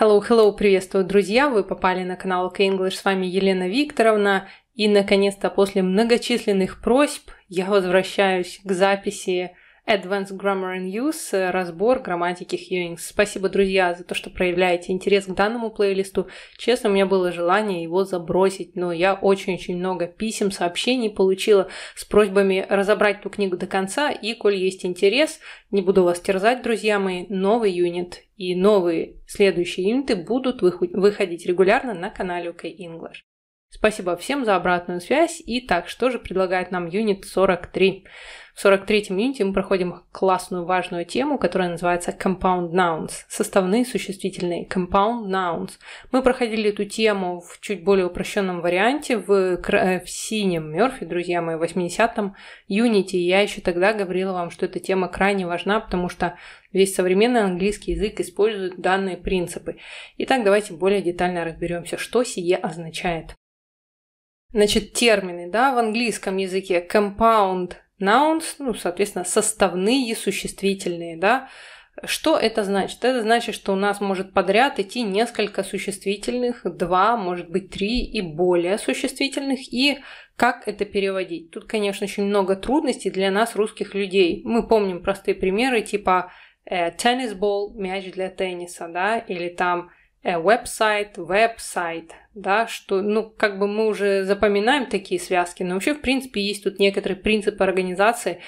Hello, hello, приветствую, друзья! Вы попали на канал K-English, с вами Елена Викторовна. И, наконец-то, после многочисленных просьб я возвращаюсь к записи Advanced Grammar in Use, э, разбор грамматики Хьюингс. Спасибо, друзья, за то, что проявляете интерес к данному плейлисту. Честно, у меня было желание его забросить, но я очень-очень много писем, сообщений получила с просьбами разобрать ту книгу до конца, и, коль есть интерес, не буду вас терзать, друзья мои, новый юнит и новые следующие юниты будут выходить регулярно на канале OK English. Спасибо всем за обратную связь. И так, что же предлагает нам юнит 43? В 43-м юните мы проходим классную важную тему, которая называется Compound Nouns, составные существительные, Compound Nouns. Мы проходили эту тему в чуть более упрощенном варианте в, э, в синем Мерфи, друзья мои, в 80-м юните. Я еще тогда говорила вам, что эта тема крайне важна, потому что весь современный английский язык использует данные принципы. Итак, давайте более детально разберемся, что сие означает. Значит, термины, да, в английском языке compound nouns, ну, соответственно, составные существительные, да. Что это значит? Это значит, что у нас может подряд идти несколько существительных, два, может быть, три и более существительных, и как это переводить? Тут, конечно, очень много трудностей для нас, русских людей. Мы помним простые примеры, типа теннисбол, э, мяч для тенниса, да, или там Э, веб-сайт, веб-сайт, да, что, ну, как бы мы уже запоминаем такие связки, но вообще, в принципе, есть тут некоторые принципы организации,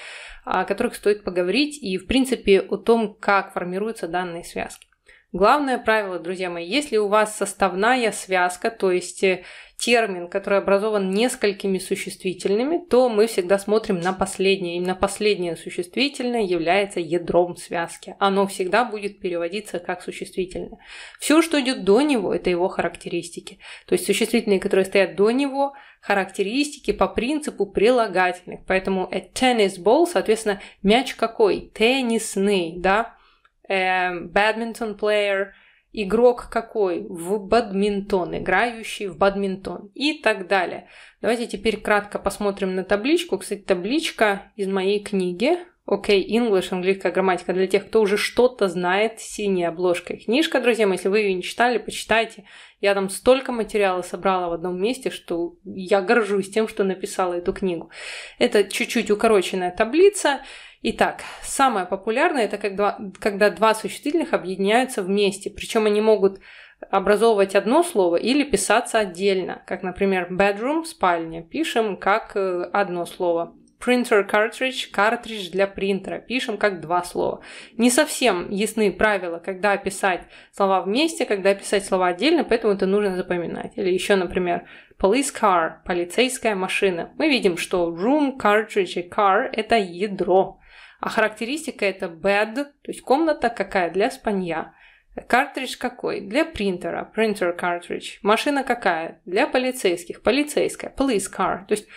о которых стоит поговорить, и, в принципе, о том, как формируются данные связки. Главное правило, друзья мои, если у вас составная связка, то есть э, термин, который образован несколькими существительными, то мы всегда смотрим на последнее. Именно последнее существительное является ядром связки. Оно всегда будет переводиться как существительное. Все, что идет до него, это его характеристики. То есть существительные, которые стоят до него, характеристики по принципу прилагательных. Поэтому a tennis ball, соответственно, мяч какой? Теннисный, да? Бадминтон-плеер, эм, игрок какой, в бадминтон, играющий в бадминтон и так далее. Давайте теперь кратко посмотрим на табличку. Кстати, табличка из моей книги OK English, английская грамматика для тех, кто уже что-то знает с синей обложкой. Книжка, друзья мои, если вы ее не читали, почитайте. Я там столько материала собрала в одном месте, что я горжусь тем, что написала эту книгу. Это чуть-чуть укороченная таблица. Итак, самое популярное – это как два, когда два существительных объединяются вместе, причем они могут образовывать одно слово или писаться отдельно, как, например, bedroom – спальня, пишем как э, одно слово. Printer cartridge – картридж для принтера, пишем как два слова. Не совсем ясны правила, когда писать слова вместе, когда писать слова отдельно, поэтому это нужно запоминать. Или еще, например, police car – полицейская машина. Мы видим, что room, cartridge и car – это ядро а характеристика это bed, то есть комната какая для спанья. Картридж какой? Для принтера, printer cartridge. Машина какая? Для полицейских, полицейская, police car. То есть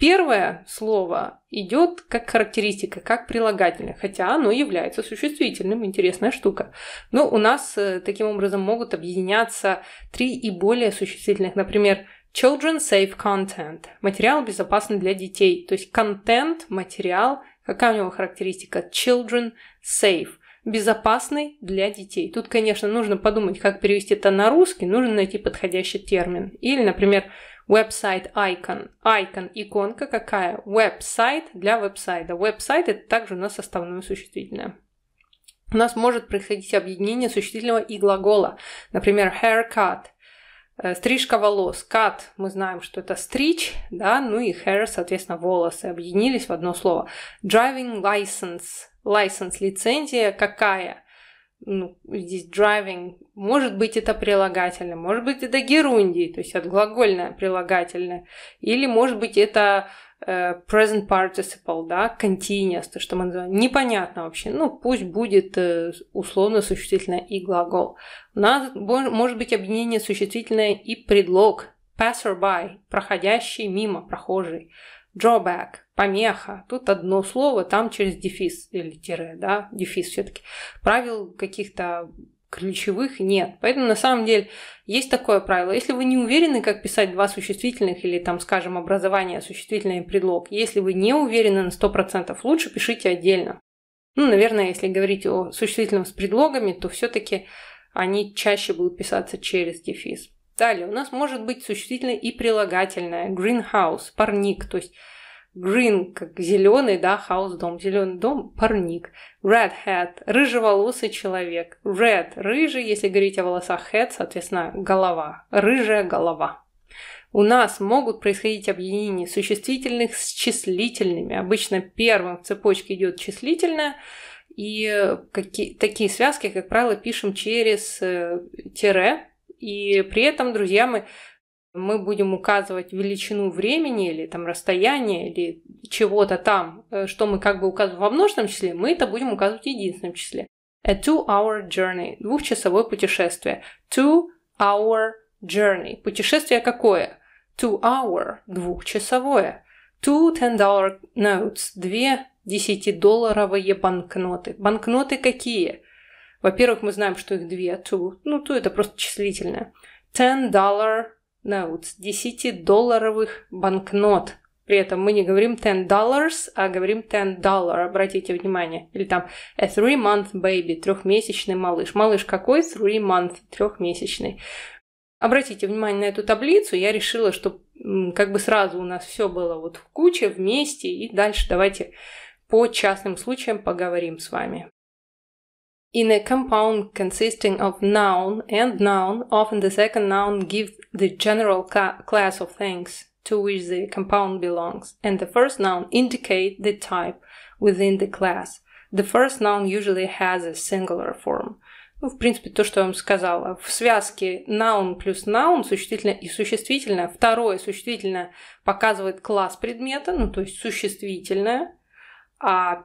первое слово идет как характеристика, как прилагательное, хотя оно является существительным, интересная штука. Но у нас э, таким образом могут объединяться три и более существительных, например, children safe content, материал безопасный для детей, то есть контент, материал – Какая у него характеристика? Children safe. Безопасный для детей. Тут, конечно, нужно подумать, как перевести это на русский. Нужно найти подходящий термин. Или, например, website icon. Icon – иконка какая? Веб-сайт для веб-сайта. Веб-сайт – это также у нас составное существительное. У нас может происходить объединение существительного и глагола. Например, haircut – Э, стрижка волос. Кат, мы знаем, что это стричь, да, ну и hair, соответственно, волосы объединились в одно слово. Driving license. License, лицензия какая? Ну, здесь driving, может быть, это прилагательное, может быть, это герундий, то есть от глагольное прилагательное, или, может быть, это Э, present participle, да, continuous, то, что мы называем, непонятно вообще. Ну, пусть будет э, условно существительное и глагол. У нас может быть объединение существительное и предлог. Passerby, проходящий мимо, прохожий. Drawback, помеха. Тут одно слово, там через дефис или тире, да, дефис все таки Правил каких-то ключевых нет. Поэтому на самом деле есть такое правило. Если вы не уверены, как писать два существительных или там, скажем, образование, существительное и предлог, если вы не уверены на 100%, лучше пишите отдельно. Ну, наверное, если говорить о существительном с предлогами, то все-таки они чаще будут писаться через дефис. Далее у нас может быть существительное и прилагательное. Greenhouse, парник, то есть Green, как зеленый, да, house, дом, зеленый дом, парник. Red hat, рыжеволосый человек. Red, рыжий, если говорить о волосах, head, соответственно, голова, рыжая голова. У нас могут происходить объединения существительных с числительными. Обычно первым в цепочке идет числительное, и какие, такие связки, как правило, пишем через э, тире. И при этом, друзья, мы мы будем указывать величину времени или там расстояние или чего-то там, э, что мы как бы указываем во множественном числе, мы это будем указывать в единственном числе. A two-hour journey – двухчасовое путешествие. Two-hour journey – путешествие какое? Two-hour – двухчасовое. Two ten-dollar notes – две десятидолларовые банкноты. Банкноты какие? Во-первых, мы знаем, что их две. Two. Ну, two – это просто числительное. Ten-dollar да, вот 10-долларовых банкнот. При этом мы не говорим 10 dollars, а говорим 10 dollar, обратите внимание. Или там a three month baby, трехмесячный малыш. Малыш какой? Three month, трехмесячный. Обратите внимание на эту таблицу. Я решила, что как бы сразу у нас все было вот в куче, вместе. И дальше давайте по частным случаям поговорим с вами. in a compound consisting of noun and noun, often the second noun gives the general ca- class of things to which the compound belongs, and the first noun indicates the type within the class. The first noun usually has a singular form. Ну, в принципе, то, что я вам сказала. В связке noun плюс noun, существительное и существительное. Второе существительное показывает класс предмета, ну, то есть существительное. А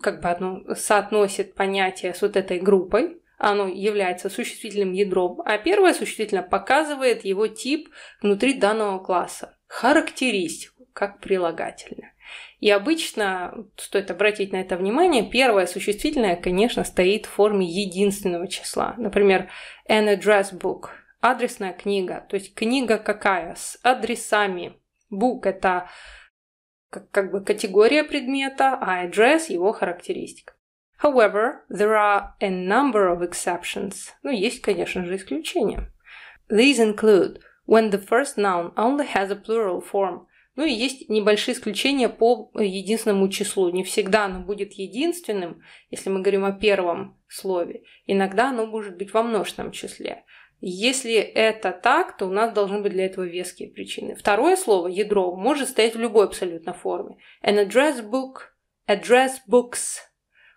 как бы оно соотносит понятие с вот этой группой, оно является существительным ядром, а первое существительное показывает его тип внутри данного класса, характеристику, как прилагательное. И обычно стоит обратить на это внимание. Первое существительное, конечно, стоит в форме единственного числа. Например, an address book – адресная книга, то есть книга какая, с адресами. Book – это как, как бы категория предмета, а address – его характеристика. However, there are a number of exceptions. Ну, есть, конечно же, исключения. These include when the first noun only has a plural form. Ну и есть небольшие исключения по единственному числу. Не всегда оно будет единственным, если мы говорим о первом слове. Иногда оно может быть во множественном числе. Если это так, то у нас должны быть для этого веские причины. Второе слово, ядро, может стоять в любой абсолютно форме. An address book, address books,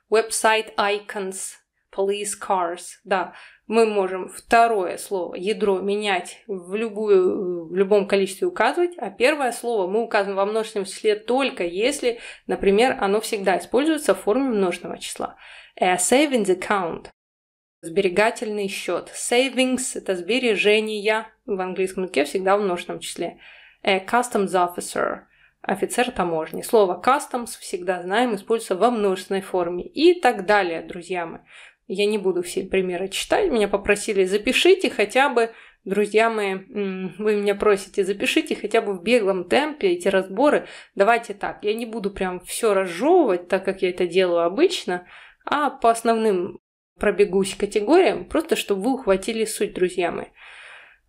website icons, police cars. Да, мы можем второе слово, ядро, менять в, любую, в любом количестве указывать, а первое слово мы указываем во множественном числе только если, например, оно всегда используется в форме множественного числа. A savings account Сберегательный счет. Savings – это сбережения в английском языке всегда в множественном числе. A э, customs officer – офицер таможни. Слово customs всегда знаем, используется во множественной форме. И так далее, друзья мои. Я не буду все примеры читать. Меня попросили, запишите хотя бы Друзья мои, вы меня просите, запишите хотя бы в беглом темпе эти разборы. Давайте так, я не буду прям все разжевывать, так как я это делаю обычно, а по основным пробегусь категориям, просто чтобы вы ухватили суть, друзья мои.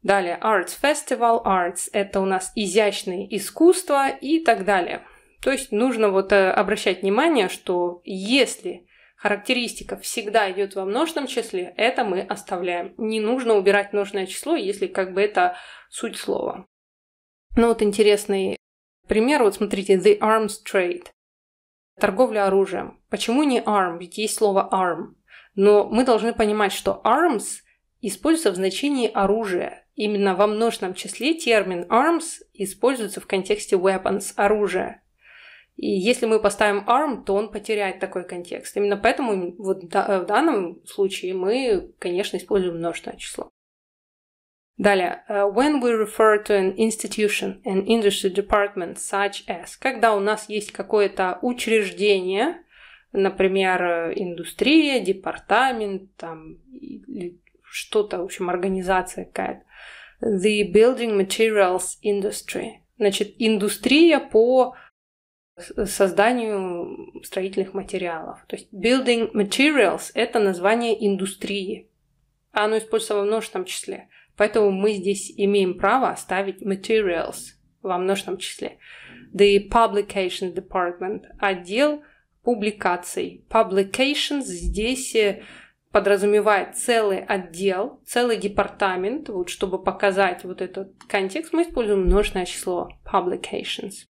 Далее Arts Festival, Arts – это у нас изящные искусства и так далее. То есть нужно вот э, обращать внимание, что если характеристика всегда идет во множном числе, это мы оставляем. Не нужно убирать множное число, если как бы это суть слова. Ну вот интересный пример, вот смотрите, the arms trade – торговля оружием. Почему не arm? Ведь есть слово arm. Но мы должны понимать, что arms используется в значении оружия. Именно во множественном числе термин arms используется в контексте weapons – оружия. И если мы поставим arm, то он потеряет такой контекст. Именно поэтому вот в данном случае мы, конечно, используем множественное число. Далее, uh, when we refer to an institution, an industry department, such as, когда у нас есть какое-то учреждение, например, индустрия, департамент, там, что-то, в общем, организация какая-то. The Building Materials Industry. Значит, индустрия по созданию строительных материалов. То есть Building Materials – это название индустрии. оно используется во множественном числе. Поэтому мы здесь имеем право ставить materials во множественном числе. The Publication Department – отдел – публикаций. Publications здесь э, подразумевает целый отдел, целый департамент, вот чтобы показать вот этот контекст, мы используем множное число publications.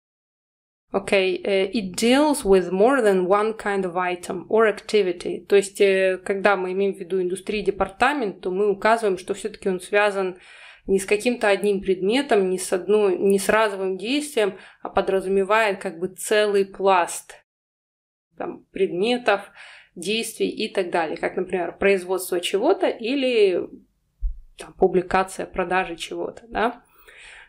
Okay, э, it deals with more than one kind of item or activity. То есть, э, когда мы имеем в виду индустрии департамент, то мы указываем, что все-таки он связан не с каким-то одним предметом, не с, одной, не с разовым действием, а подразумевает как бы целый пласт там, предметов, действий и так далее, как, например, производство чего-то или там, публикация, продажи чего-то, да.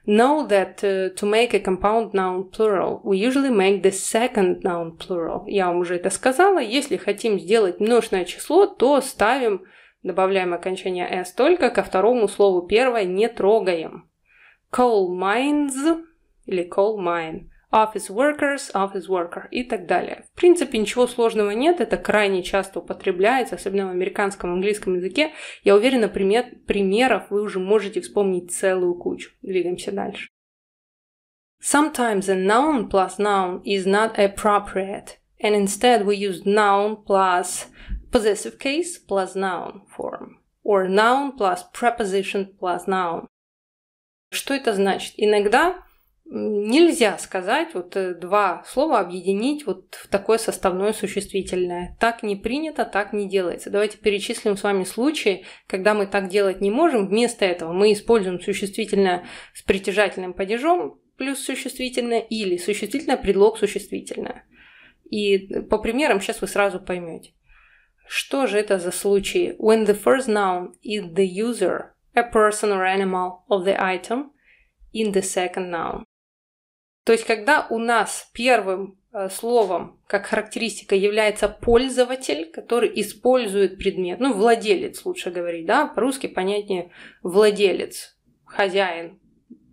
Know that uh, to make a compound noun plural, we usually make the second noun plural. Я вам уже это сказала. Если хотим сделать множное число, то ставим, добавляем окончание s только ко второму слову первое не трогаем. Coal mines или coal mine office workers, office worker и так далее. В принципе, ничего сложного нет, это крайне часто употребляется, особенно в американском английском языке. Я уверена, пример, примеров вы уже можете вспомнить целую кучу. Двигаемся дальше. Sometimes a noun plus noun is not appropriate, and instead we use noun plus possessive case plus noun form, or noun plus preposition plus noun. Что это значит? Иногда нельзя сказать, вот э, два слова объединить вот в такое составное существительное. Так не принято, так не делается. Давайте перечислим с вами случаи, когда мы так делать не можем. Вместо этого мы используем существительное с притяжательным падежом плюс существительное или существительное предлог существительное. И по примерам сейчас вы сразу поймете. Что же это за случаи? When the first noun is the user, a person or animal of the item – in the second noun. То есть, когда у нас первым э, словом, как характеристика, является пользователь, который использует предмет, ну, владелец лучше говорить, да, по-русски понятнее владелец, хозяин,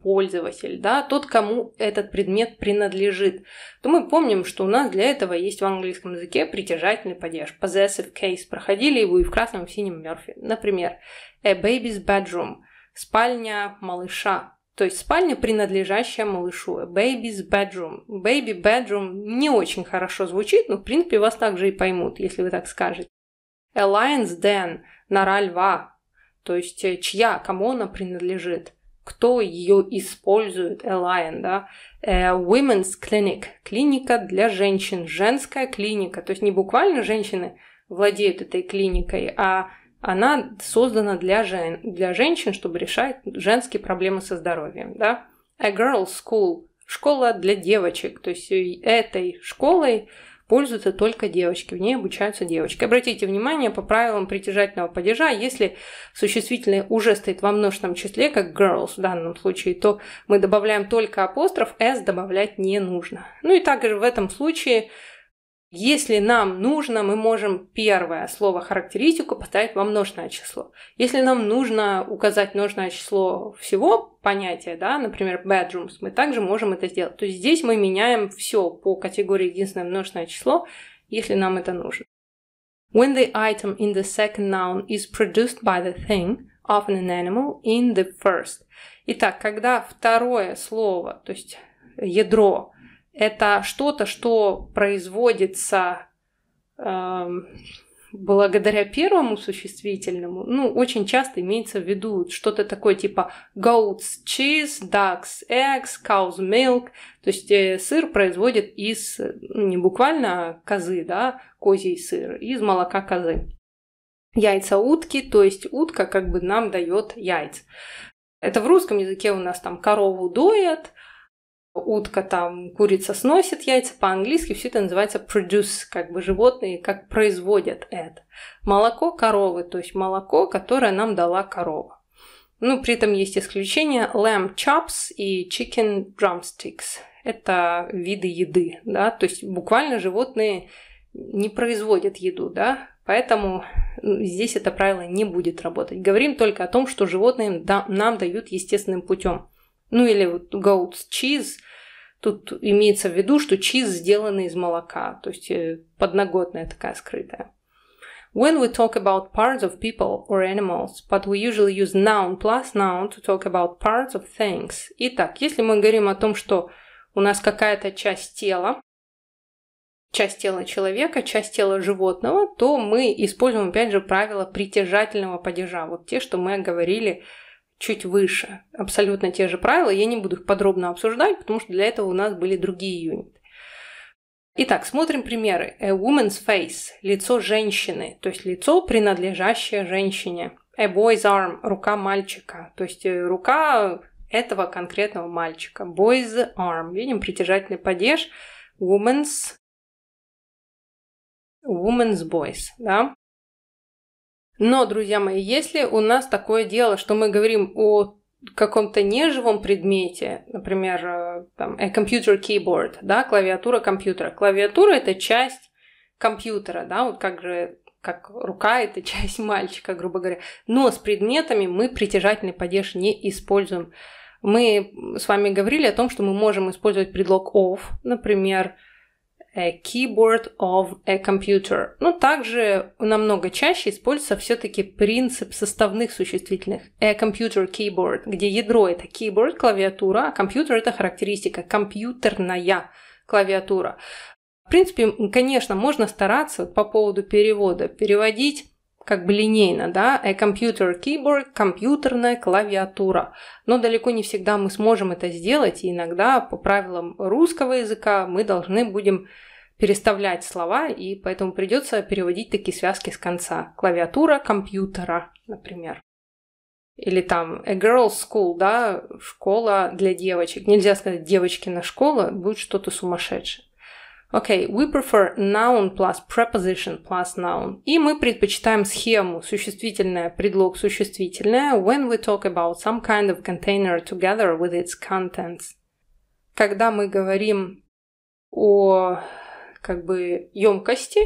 пользователь, да, тот, кому этот предмет принадлежит, то мы помним, что у нас для этого есть в английском языке притяжательный падеж, possessive case, проходили его и в красном, и в синем Мерфи. Например, a baby's bedroom, спальня малыша, то есть спальня, принадлежащая малышу. Baby's bedroom. Baby bedroom не очень хорошо звучит, но в принципе вас также и поймут, если вы так скажете. A lion's den. Нора льва. То есть э, чья, кому она принадлежит кто ее использует, Align, да, uh, Women's Clinic, клиника для женщин, женская клиника, то есть не буквально женщины владеют этой клиникой, а она создана для, жен... для женщин, чтобы решать женские проблемы со здоровьем, да. A girl's school – школа для девочек, то есть этой школой пользуются только девочки, в ней обучаются девочки. Обратите внимание, по правилам притяжательного падежа, если существительное уже стоит во множественном числе, как girls в данном случае, то мы добавляем только апостроф, s добавлять не нужно. Ну и также в этом случае если нам нужно, мы можем первое слово характеристику поставить во множное число. Если нам нужно указать множное число всего понятия, да, например, bedrooms, мы также можем это сделать. То есть здесь мы меняем все по категории единственное множное число, если нам это нужно. When the item in the second noun is produced by the thing, often an animal in the first. Итак, когда второе слово, то есть ядро это что-то, что производится э, благодаря первому существительному, ну, очень часто имеется в виду что-то такое типа goat's cheese, duck's eggs, cow's milk, то есть э, сыр производит из, ну, не буквально козы, да, козий сыр, из молока козы. Яйца утки, то есть утка как бы нам дает яйца. Это в русском языке у нас там корову доят, утка там, курица сносит яйца, по-английски все это называется produce, как бы животные как производят это. Молоко коровы, то есть молоко, которое нам дала корова. Ну, при этом есть исключения lamb chops и chicken drumsticks. Это виды еды, да, то есть буквально животные не производят еду, да, поэтому ну, здесь это правило не будет работать. Говорим только о том, что животные нам дают естественным путем. Ну или вот goat's cheese. Тут имеется в виду, что чиз сделан из молока, то есть э, подноготная такая скрытая. When we talk about parts of people or animals, but we usually use noun plus noun to talk about parts of things. Итак, если мы говорим о том, что у нас какая-то часть тела, часть тела человека, часть тела животного, то мы используем, опять же, правила притяжательного падежа, вот те, что мы говорили чуть выше. Абсолютно те же правила, я не буду их подробно обсуждать, потому что для этого у нас были другие юниты. Итак, смотрим примеры. A woman's face – лицо женщины, то есть лицо, принадлежащее женщине. A boy's arm – рука мальчика, то есть э, рука этого конкретного мальчика. Boy's arm – видим притяжательный падеж. Woman's – woman's boys, да? Но, друзья мои, если у нас такое дело, что мы говорим о каком-то неживом предмете, например, э, там, a computer keyboard, да, клавиатура компьютера. Клавиатура – это часть компьютера, да, вот как же как рука – это часть мальчика, грубо говоря. Но с предметами мы притяжательный падеж не используем. Мы с вами говорили о том, что мы можем использовать предлог of, например, a э, keyboard of a computer. Но ну, также намного чаще используется все-таки принцип составных существительных. A computer keyboard, где ядро это keyboard, клавиатура, а компьютер это характеристика, компьютерная клавиатура. В принципе, конечно, можно стараться по поводу перевода переводить как бы линейно, да, a computer keyboard, компьютерная клавиатура. Но далеко не всегда мы сможем это сделать, и иногда по правилам русского языка мы должны будем переставлять слова, и поэтому придется переводить такие связки с конца. Клавиатура компьютера, например. Или там a girl's school, да, школа для девочек. Нельзя сказать девочки на школу, будет что-то сумасшедшее. Окей, okay, we prefer noun plus preposition plus noun. И мы предпочитаем схему существительное, предлог существительное when we talk about some kind of container together with its contents. Когда мы говорим о как бы емкости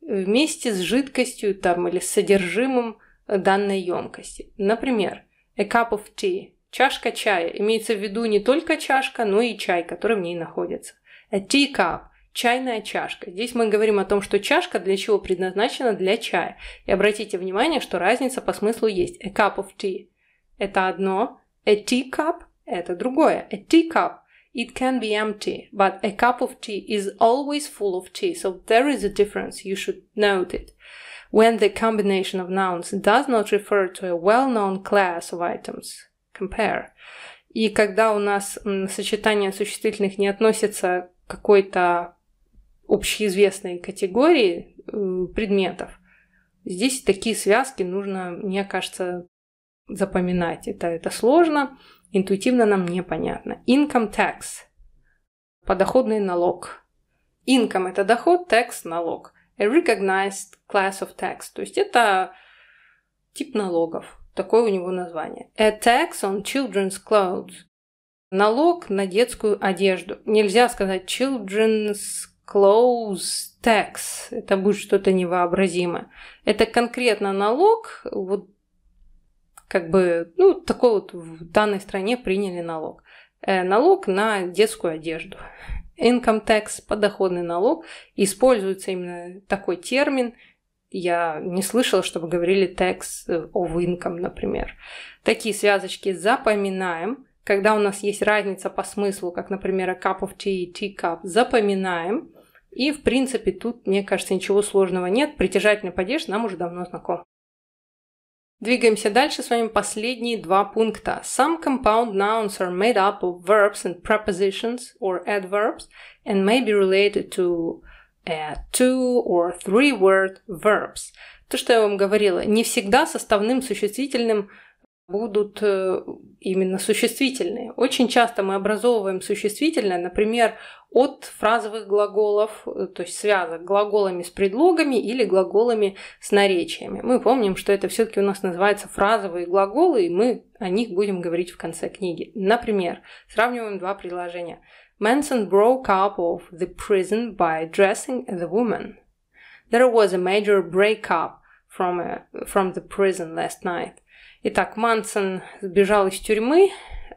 вместе с жидкостью там или с содержимым данной емкости. Например, a cup of tea, чашка чая. Имеется в виду не только чашка, но и чай, который в ней находится. A tea cup Чайная чашка. Здесь мы говорим о том, что чашка для чего предназначена для чая. И обратите внимание, что разница по смыслу есть. A cup of tea – это одно, a tea cup – это другое. A tea cup – it can be empty, but a cup of tea is always full of tea, so there is a difference, you should note it. When the combination of nouns does not refer to a well-known class of items, compare. И когда у нас сочетание существительных не относится к какой-то общеизвестные категории э, предметов, здесь такие связки нужно, мне кажется, запоминать. Это, это сложно, интуитивно нам непонятно. Income tax – подоходный налог. Income – это доход, tax – налог. A recognized class of tax, то есть это тип налогов, такое у него название. A tax on children's clothes – налог на детскую одежду. Нельзя сказать children's close tax. Это будет что-то невообразимое. Это конкретно налог, вот как бы, ну, такой вот в данной стране приняли налог. Э, налог на детскую одежду. Income tax, подоходный налог, используется именно такой термин. Я не слышала, чтобы говорили tax of income, например. Такие связочки запоминаем – когда у нас есть разница по смыслу, как, например, a cup of tea, tea cup, запоминаем, и, в принципе, тут, мне кажется, ничего сложного нет. Притяжательный падеж нам уже давно знаком. Двигаемся дальше, с вами последние два пункта. Some compound nouns are made up of verbs and prepositions or adverbs and may be related to a uh, two or three word verbs. То, что я вам говорила, не всегда составным существительным будут э, именно существительные. Очень часто мы образовываем существительное, например, от фразовых глаголов, э, то есть связок глаголами с предлогами или глаголами с наречиями. Мы помним, что это все-таки у нас называется фразовые глаголы, и мы о них будем говорить в конце книги. Например, сравниваем два предложения. Manson broke up of the prison by dressing as a woman. There was a major breakup from, a, uh, from the prison last night. Итак, Мансон сбежал из тюрьмы,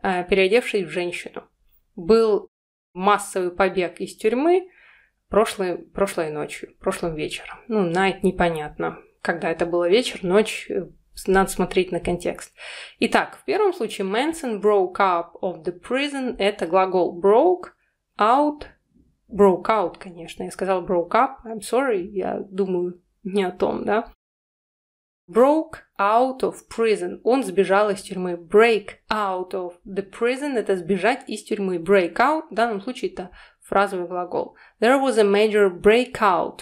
э, переодевшись в женщину. Был массовый побег из тюрьмы прошлой, прошлой ночью, прошлым вечером. Ну, night непонятно. Когда это было вечер, ночь, э, надо смотреть на контекст. Итак, в первом случае Manson broke up of the prison – это глагол broke, out, broke out, конечно. Я сказала broke up, I'm sorry, я думаю не о том, да. Broke out of prison. Он сбежал из тюрьмы. Break out of the prison – это сбежать из тюрьмы. Break out – в данном случае это фразовый глагол. There was a major breakout.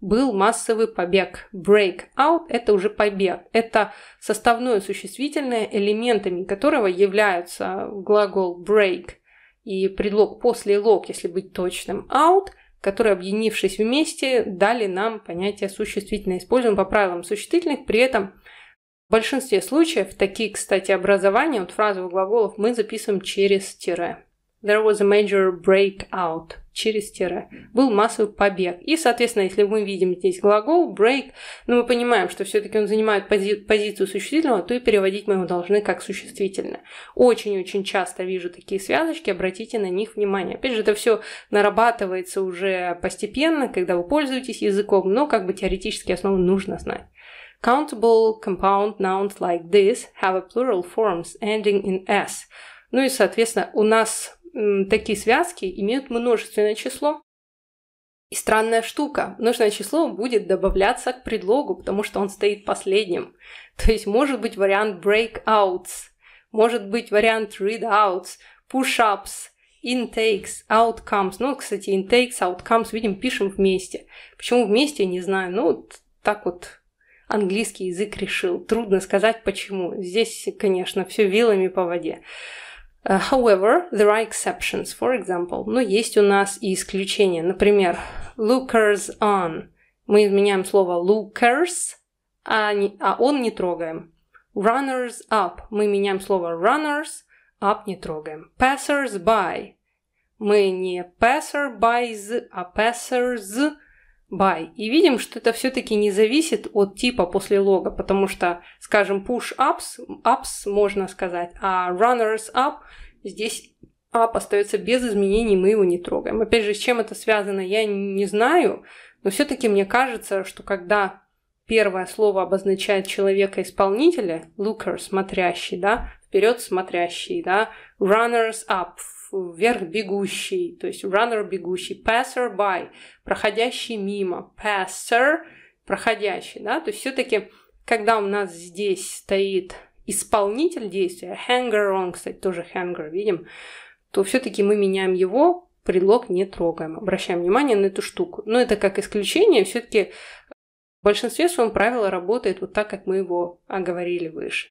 Был массовый побег. Break out – это уже побег. Это составное существительное, элементами которого являются глагол break и предлог после лог, если быть точным, out которые, объединившись вместе, дали нам понятие существительное. Используем по правилам существительных, при этом в большинстве случаев такие, кстати, образования от фразовых глаголов мы записываем через тире. There was a major breakout – через тире, был массовый побег. И, соответственно, если мы видим здесь глагол break, но ну, мы понимаем, что все-таки он занимает пози позицию существительного, то и переводить мы его должны как существительное. Очень-очень часто вижу такие связочки, обратите на них внимание. Опять же, это все нарабатывается уже постепенно, когда вы пользуетесь языком, но как бы теоретически основы нужно знать. Countable compound nouns like this have a plural forms ending in s. Ну и, соответственно, у нас такие связки имеют множественное число. И странная штука, нужное число будет добавляться к предлогу, потому что он стоит последним. То есть может быть вариант breakouts, может быть вариант readouts, push-ups, intakes, outcomes. Ну, кстати, intakes, outcomes, видим, пишем вместе. Почему вместе, не знаю. Ну, вот так вот английский язык решил. Трудно сказать, почему. Здесь, конечно, все вилами по воде. Uh, however, there are exceptions. For example, но есть у нас и исключения. Например, lookers on. Мы изменяем слово lookers, а, не, а он не трогаем. Runners up. Мы меняем слово runners, up не трогаем. Passers by. Мы не passer bys, а passers buy. И видим, что это все-таки не зависит от типа после лога, потому что, скажем, push-ups, ups можно сказать, а runners up здесь up остается без изменений, мы его не трогаем. Опять же, с чем это связано, я не знаю, но все-таки мне кажется, что когда первое слово обозначает человека-исполнителя, looker, смотрящий, да, вперед смотрящий, да, runners up, вверх бегущий, то есть runner бегущий, passer by, проходящий мимо, passer, проходящий, да, то есть все-таки, когда у нас здесь стоит исполнитель действия, hanger on, кстати, тоже hanger, видим, то все-таки мы меняем его, предлог не трогаем, обращаем внимание на эту штуку. Но это как исключение, все-таки в большинстве своем правило работает вот так, как мы его оговорили выше.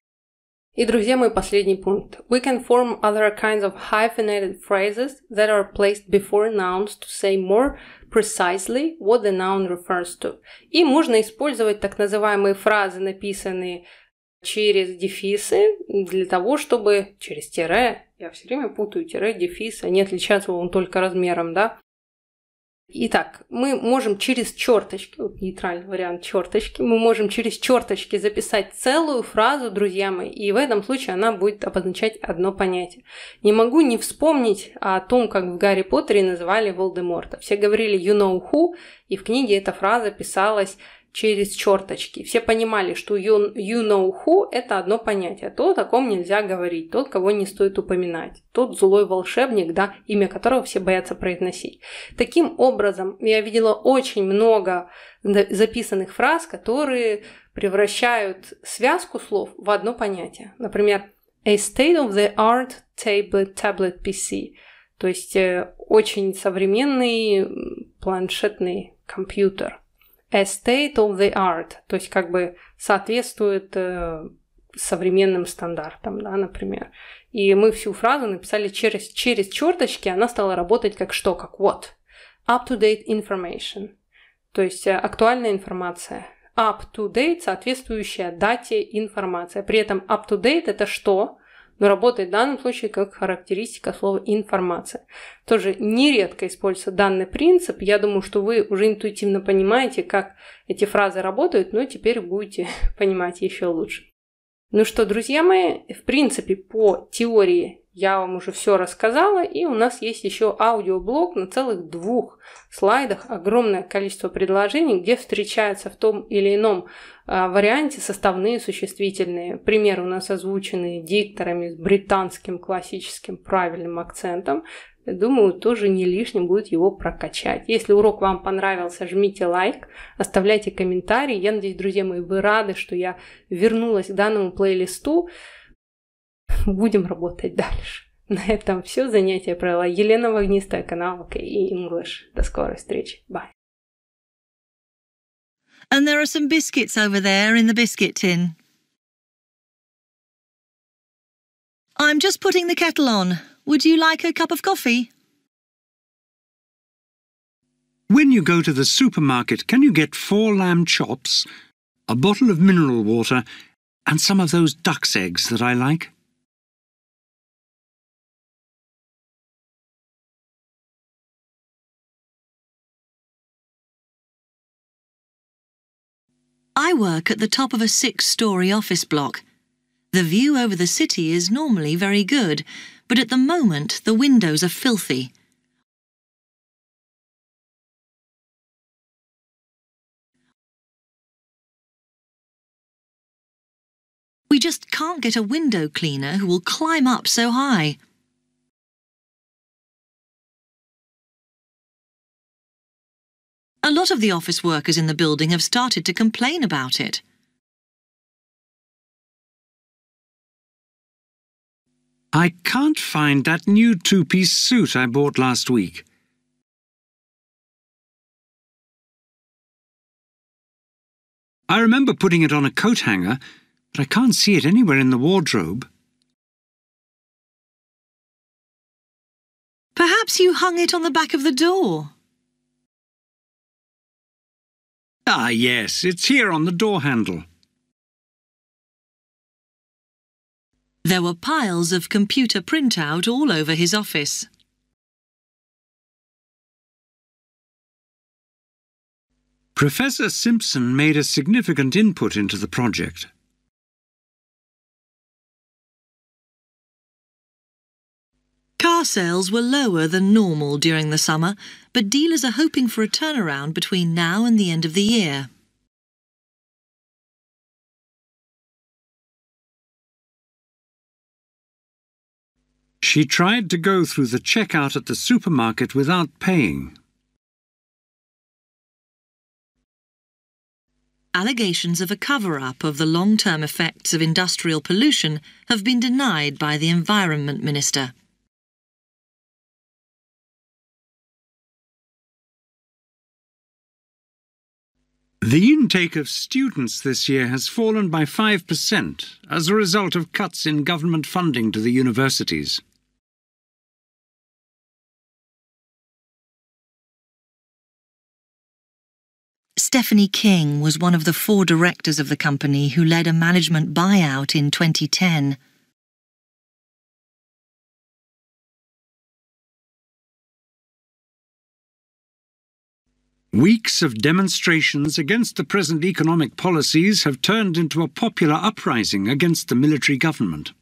И, друзья, мой последний пункт. We can form other kinds of hyphenated phrases that are placed before nouns to say more precisely what the noun refers to. И можно использовать так называемые фразы, написанные через дефисы, для того, чтобы через тире, я все время путаю тире, дефис, они отличаются вон только размером, да, Итак, мы можем через черточки, вот нейтральный вариант черточки, мы можем через черточки записать целую фразу, друзья мои, и в этом случае она будет обозначать одно понятие. Не могу не вспомнить о том, как в Гарри Поттере называли Волдеморта. Все говорили «you know who», и в книге эта фраза писалась через черточки. Все понимали, что you, you know who – это одно понятие. Тот, о ком нельзя говорить, тот, кого не стоит упоминать, тот злой волшебник, да, имя которого все боятся произносить. Таким образом, я видела очень много записанных фраз, которые превращают связку слов в одно понятие. Например, a state-of-the-art tablet, tablet PC – то есть э, очень современный планшетный компьютер – a state of the art, то есть как бы соответствует э, современным стандартам, да, например. И мы всю фразу написали через, через черточки, она стала работать как что, как what Up-to-date information, то есть э, актуальная информация. Up-to-date, соответствующая дате информация. При этом up-to-date это что? но работает в данном случае как характеристика слова «информация». Тоже нередко используется данный принцип. Я думаю, что вы уже интуитивно понимаете, как эти фразы работают, но теперь будете понимать еще лучше. Ну что, друзья мои, в принципе, по теории я вам уже все рассказала, и у нас есть еще аудиоблог на целых двух слайдах. Огромное количество предложений, где встречаются в том или ином а, варианте составные существительные. Пример у нас озвучены дикторами с британским классическим правильным акцентом. Думаю, тоже не лишним будет его прокачать. Если урок вам понравился, жмите лайк, оставляйте комментарий. Я надеюсь, друзья мои, вы рады, что я вернулась к данному плейлисту. будем работать дальше. На этом все. Занятие провела Елена Вогнистая, канал и English. До скорой встречи. Bye. And there are some biscuits over there in the biscuit tin. I'm just putting the kettle on. Would you like a cup of coffee? When you go to the supermarket, can you get four lamb chops, a bottle of mineral water, and some of those duck's eggs that I like? I work at the top of a six-storey office block. The view over the city is normally very good, but at the moment the windows are filthy. We just can't get a window cleaner who will climb up so high. A lot of the office workers in the building have started to complain about it. I can't find that new two-piece suit I bought last week. I remember putting it on a coat hanger, but I can't see it anywhere in the wardrobe. Perhaps you hung it on the back of the door. Ah, yes, it's here on the door handle. There were piles of computer printout all over his office. Professor Simpson made a significant input into the project. Car sales were lower than normal during the summer, but dealers are hoping for a turnaround between now and the end of the year. She tried to go through the checkout at the supermarket without paying. Allegations of a cover-up of the long-term effects of industrial pollution have been denied by the Environment Minister. The intake of students this year has fallen by 5% as a result of cuts in government funding to the universities. Stephanie King was one of the four directors of the company who led a management buyout in 2010. Weeks of demonstrations against the present economic policies have turned into a popular uprising against the military government.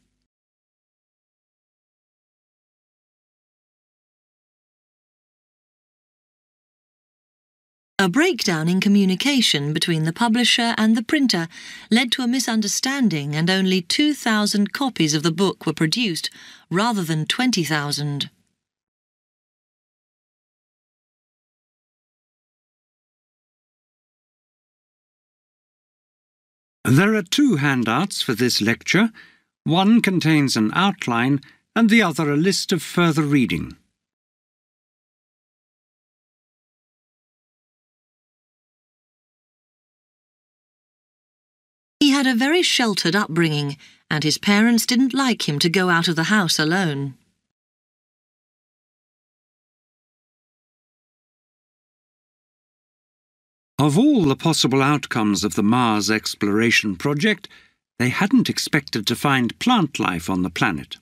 A breakdown in communication between the publisher and the printer led to a misunderstanding and only 2,000 copies of the book were produced rather than 20,000. There are two handouts for this lecture. One contains an outline and the other a list of further reading. He had a very sheltered upbringing, and his parents didn't like him to go out of the house alone. Of all the possible outcomes of the Mars exploration project, they hadn't expected to find plant life on the planet.